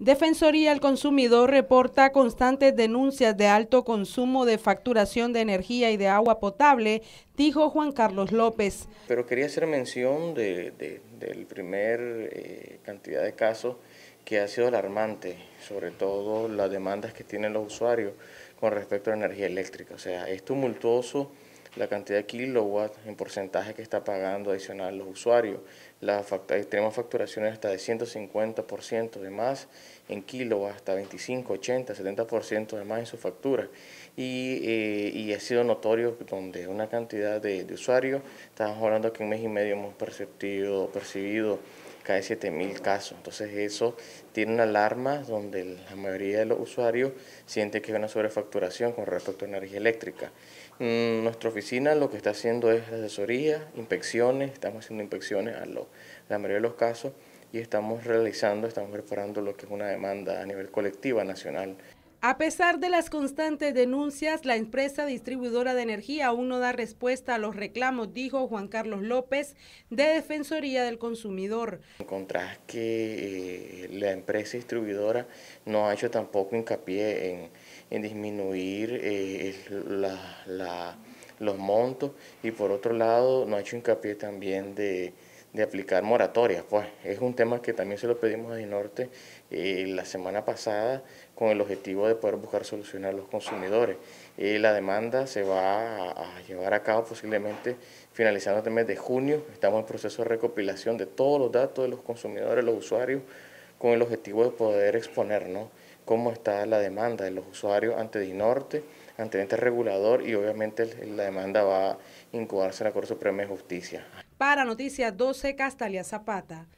Defensoría al Consumidor reporta constantes denuncias de alto consumo de facturación de energía y de agua potable, dijo Juan Carlos López. Pero quería hacer mención de, del primer eh, cantidad de casos que ha sido alarmante, sobre todo las demandas que tienen los usuarios con respecto a la energía eléctrica. O sea, es tumultuoso la cantidad de kilowatts en porcentaje que está pagando adicional los usuarios. La tenemos facturaciones hasta de 150% de más en kilowatts, hasta 25, 80, 70% de más en su factura. Eh, y, ha sido notorio donde una cantidad de, usuarios, estamos hablando que en mes y medio hemos percibido, percibido cada 7.000 casos. Entonces eso tiene una alarma donde la mayoría de los usuarios siente que hay una sobrefacturación con respecto a energía eléctrica. Mm, nuestra oficina lo que está haciendo es asesoría, inspecciones, estamos haciendo inspecciones a la mayoría de los casos y estamos realizando, estamos preparando lo que es una demanda a nivel colectiva nacional. A pesar de las constantes denuncias, la empresa distribuidora de energía aún no da respuesta a los reclamos, dijo Juan Carlos López de Defensoría del Consumidor. Encontrás que eh, la empresa distribuidora no ha hecho tampoco hincapié en, disminuir eh, los montos y por otro lado no ha hecho hincapié también de de aplicar moratorias. Pues es un tema que también se lo pedimos a Dinorte eh, la semana pasada con el objetivo de poder buscar solucionar a los consumidores. Eh, la demanda se va a, llevar a cabo posiblemente finalizando este mes de junio. Estamos en proceso de recopilación de todos los datos de los consumidores, los usuarios, con el objetivo de poder exponer cómo está la demanda de los usuarios ante Dinorte ante ente regulador y obviamente la demanda va a incubarse en la Corte Suprema de Justicia. Para Noticias 12, Castalia Zapata.